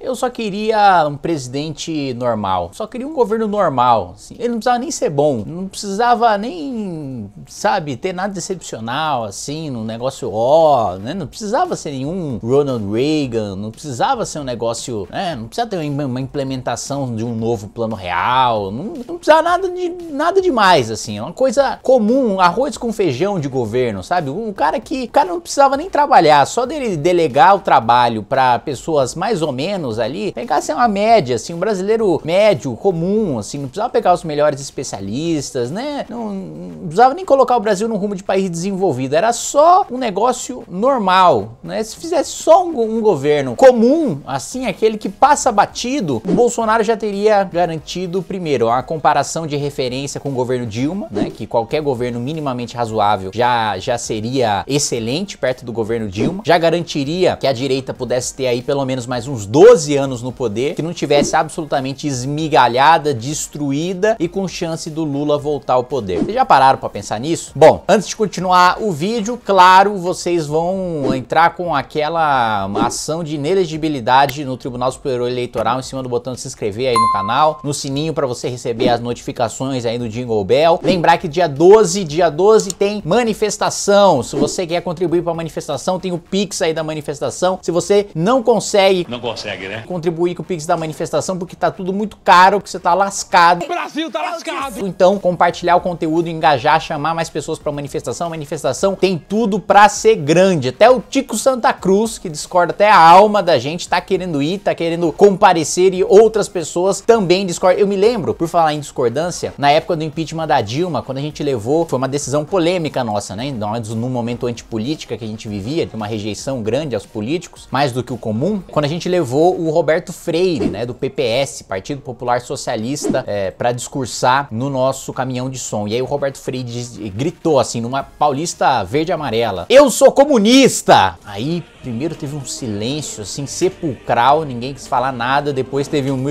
Eu só queria um presidente normal, só queria um governo normal. Assim. Ele não precisava nem ser bom, não precisava nem, sabe, ter nada excepcional, assim, num negócio ó, né? Não precisava ser nenhum Ronald Reagan, não precisava ser um negócio, né? Não precisava ter uma implementação de um novo plano real, não, não precisava nada de nada demais, assim, é uma coisa comum, arroz com feijão de governo, sabe? Um cara que, o cara não precisava nem trabalhar, só dele delegar o trabalho para pessoas mais ou menos anos ali, é uma média, assim, um brasileiro médio, comum, assim, não precisava pegar os melhores especialistas, né? Não, não precisava nem colocar o Brasil no rumo de país desenvolvido, era só um negócio normal, né? Se fizesse só um, um governo comum, assim, aquele que passa batido, o Bolsonaro já teria garantido, primeiro, a comparação de referência com o governo Dilma, né? Que qualquer governo minimamente razoável já, já seria excelente perto do governo Dilma, já garantiria que a direita pudesse ter aí pelo menos mais uns 12 12 anos no poder, que não tivesse absolutamente esmigalhada, destruída e com chance do Lula voltar ao poder. Vocês já pararam para pensar nisso? Bom, antes de continuar o vídeo, claro, vocês vão entrar com aquela ação de inelegibilidade no Tribunal Superior Eleitoral em cima do botão de se inscrever aí no canal, no sininho para você receber as notificações aí no Jingle Bell. Lembrar que dia 12, dia 12 tem manifestação. Se você quer contribuir para a manifestação, tem o Pix aí da manifestação. Se você não consegue, não consegue né? Contribuir com o Pix da manifestação, porque tá tudo muito caro, que você tá lascado. O Brasil tá lascado! Então, compartilhar o conteúdo, engajar, chamar mais pessoas pra manifestação. A manifestação tem tudo pra ser grande. Até o Tico Santa Cruz, que discorda até a alma da gente, tá querendo ir, tá querendo comparecer e outras pessoas também discordam. Eu me lembro, por falar em discordância, na época do impeachment da Dilma, quando a gente levou, foi uma decisão polêmica nossa, né? num é momento antipolítica que a gente vivia, de uma rejeição grande aos políticos, mais do que o comum, quando a gente levou o Roberto Freire, né, do PPS, Partido Popular Socialista, é, para discursar no nosso caminhão de som. E aí o Roberto Freire gritou assim, numa paulista verde amarela: Eu sou comunista! Aí primeiro teve um silêncio assim sepulcral, ninguém quis falar nada, depois teve um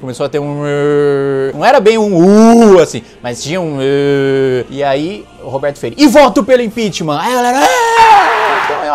começou a ter um não era bem um uh assim, mas tinha um e aí o Roberto Freire e voto pelo impeachment. Aí a galera é,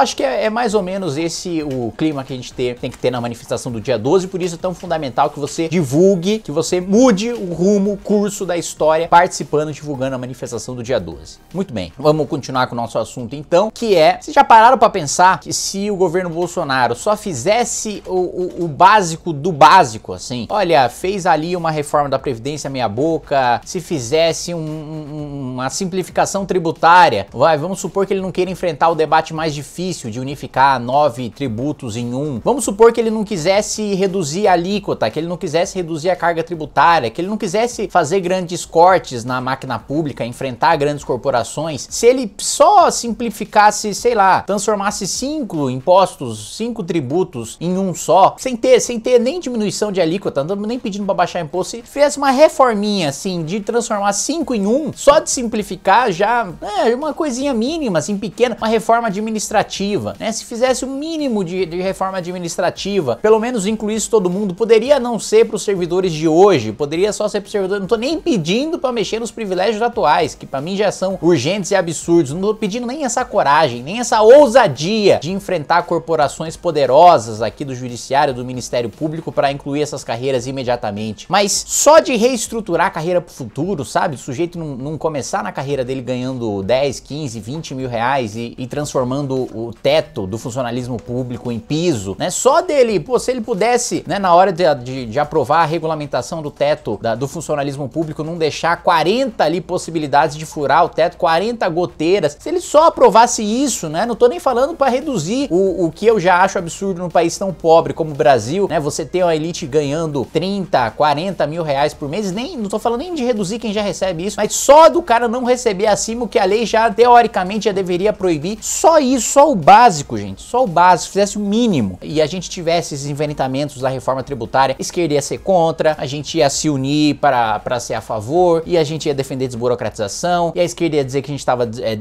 acho que é, é, mais ou menos esse o clima que a gente tem, tem que ter na manifestação do dia 12, por isso é tão fundamental que você divulgue, que você mude o rumo, o curso da história, participando, divulgando a manifestação do dia 12. Muito bem, vamos continuar com o nosso assunto então, que é, vocês já pararam para pensar que se o governo Bolsonaro só fizesse o, o, o básico do básico, assim, olha, fez ali uma reforma da Previdência meia boca, se fizesse um, um, uma simplificação tributária, vai, vamos supor que ele não queira enfrentar o debate mais difícil, difícil de unificar nove tributos em um. Vamos supor que ele não quisesse reduzir a alíquota, que ele não quisesse reduzir a carga tributária, que ele não quisesse fazer grandes cortes na máquina pública, enfrentar grandes corporações. Se ele só simplificasse, sei lá, transformasse cinco impostos, cinco tributos em um só, sem ter, sem ter nem diminuição de alíquota, nem pedindo para baixar imposto, se fizesse uma reforminha assim de transformar cinco em um, só de simplificar já é uma coisinha mínima, assim pequena, uma reforma administrativa administrativa, né? Se fizesse o um mínimo de, de, reforma administrativa, pelo menos incluísse todo mundo, poderia não ser para os servidores de hoje, poderia só ser para os servidores. Não tô nem pedindo para mexer nos privilégios atuais, que para mim já são urgentes e absurdos. Não tô pedindo nem essa coragem, nem essa ousadia de enfrentar corporações poderosas aqui do judiciário, do Ministério Público para incluir essas carreiras imediatamente. Mas só de reestruturar a carreira para o futuro, sabe? O sujeito não, não, começar na carreira dele ganhando 10, 15, 20 mil reais e, e transformando o teto do funcionalismo público em piso, né? Só dele, pô, se ele pudesse, né, na hora de, de, de aprovar a regulamentação do teto da, do funcionalismo público, não deixar 40 ali possibilidades de furar o teto, 40 goteiras, se ele só aprovasse isso, né? Não tô nem falando para reduzir o, o que eu já acho absurdo num país tão pobre como o Brasil, né? Você ter uma elite ganhando 30, 40 mil reais por mês, nem, não tô falando nem de reduzir quem já recebe isso, mas só do cara não receber acima o que a lei já teoricamente já deveria proibir, só isso, só o básico, gente, só o básico, fizesse o mínimo e a gente tivesse esses enfrentamentos da reforma tributária, a esquerda ia ser contra, a gente ia se unir para, para ser a favor e a gente ia defender desburocratização e a esquerda ia dizer que a gente estava é,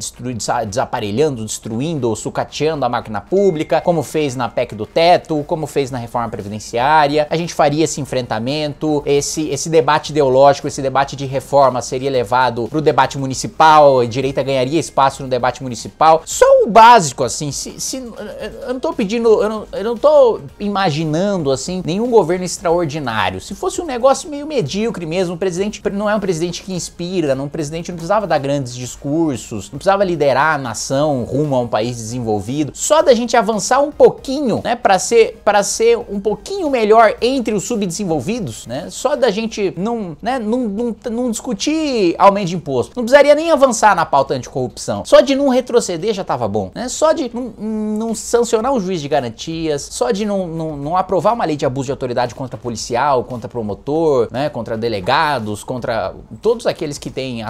desaparelhando, destruindo ou sucateando a máquina pública, como fez na PEC do teto, como fez na reforma previdenciária. A gente faria esse enfrentamento, esse, esse debate ideológico, esse debate de reforma seria levado para o debate municipal, a direita ganharia espaço no debate municipal. Só o básico, assim, Assim, se, se eu não tô pedindo, eu não, eu não tô imaginando, assim, nenhum governo extraordinário. Se fosse um negócio meio medíocre mesmo, o presidente não é um presidente que inspira, não, um presidente não precisava dar grandes discursos, não precisava liderar a nação rumo a um país desenvolvido. Só da gente avançar um pouquinho, né, para ser, para ser um pouquinho melhor entre os subdesenvolvidos, né, só da gente não, né, não, não, não discutir aumento de imposto. Não precisaria nem avançar na pauta anticorrupção. Só de não retroceder já tava bom, né? Só de não, não sancionar o juiz de garantias, só de não, não, não, aprovar uma lei de abuso de autoridade contra policial, contra promotor, né, contra delegados, contra todos aqueles que têm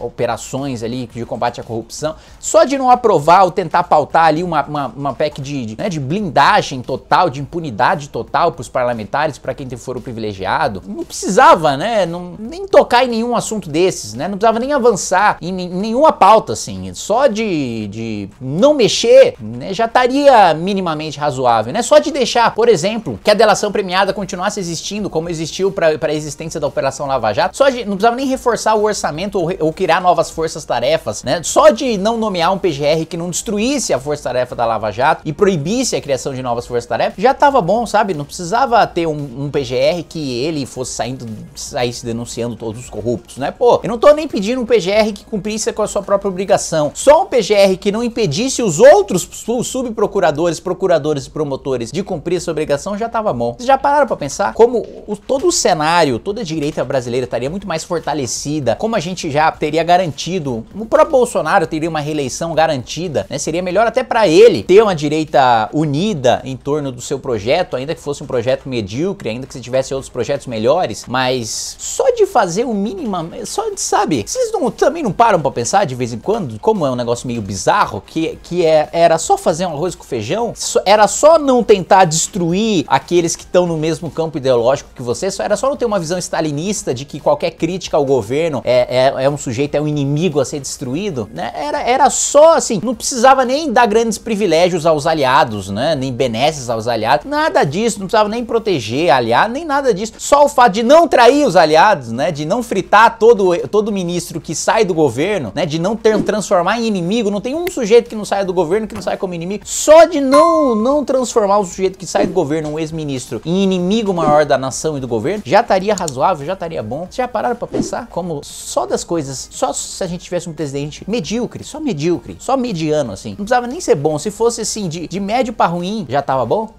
operações ali de combate à corrupção, só de não aprovar ou tentar pautar ali uma, uma, uma PEC de, de, né, de blindagem total, de impunidade total para os parlamentares, para quem for o privilegiado, não precisava, né, não, nem tocar em nenhum assunto desses, né, não precisava nem avançar em, em nenhuma pauta, assim, só de, de não mexer né, já estaria minimamente razoável. Né? Só de deixar, por exemplo, que a delação premiada continuasse existindo, como existiu para a existência da Operação Lava Jato, só de, não precisava nem reforçar o orçamento ou, ou criar novas forças-tarefas, né? Só de não nomear um PGR que não destruísse a força-tarefa da Lava Jato e proibisse a criação de novas forças-tarefas, já estava bom, sabe? Não precisava ter um, um, PGR que ele fosse saindo, saísse denunciando todos os corruptos, né? Pô, eu não tô nem pedindo um PGR que cumprisse com a sua própria obrigação, só um PGR que não impedisse os outros outros subprocuradores, procuradores e promotores de cumprir essa obrigação já estava bom. Vocês já pararam para pensar como o, todo o cenário, toda a direita brasileira estaria muito mais fortalecida, como a gente já teria garantido, o próprio Bolsonaro teria uma reeleição garantida, né? Seria melhor até para ele ter uma direita unida em torno do seu projeto, ainda que fosse um projeto medíocre, ainda que se tivesse outros projetos melhores, mas só de fazer o mínimo, só de sabe, vocês não, também não param para pensar de vez em quando como é um negócio meio bizarro que que é, é era só fazer um arroz com feijão? Era só não tentar destruir aqueles que estão no mesmo campo ideológico que você? Era só não ter uma visão stalinista de que qualquer crítica ao governo é, é, é um sujeito, é um inimigo a ser destruído? Né? Era, era só assim, não precisava nem dar grandes privilégios aos aliados, né? nem benesses aos aliados, nada disso, não precisava nem proteger aliado, nem nada disso. Só o fato de não trair os aliados, né? de não fritar todo, todo ministro que sai do governo, né? de não ter, transformar em inimigo, não tem um sujeito que não saia do governo que não sai como inimigo. Só de não, não transformar o sujeito que sai do governo, um ex-ministro, em inimigo maior da nação e do governo, já estaria razoável, já estaria bom. Vocês já pararam pra pensar como só das coisas, só se a gente tivesse um presidente medíocre, só medíocre, só mediano, assim. Não precisava nem ser bom. Se fosse assim, de, de médio para ruim, já tava bom?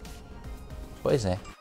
Pois é.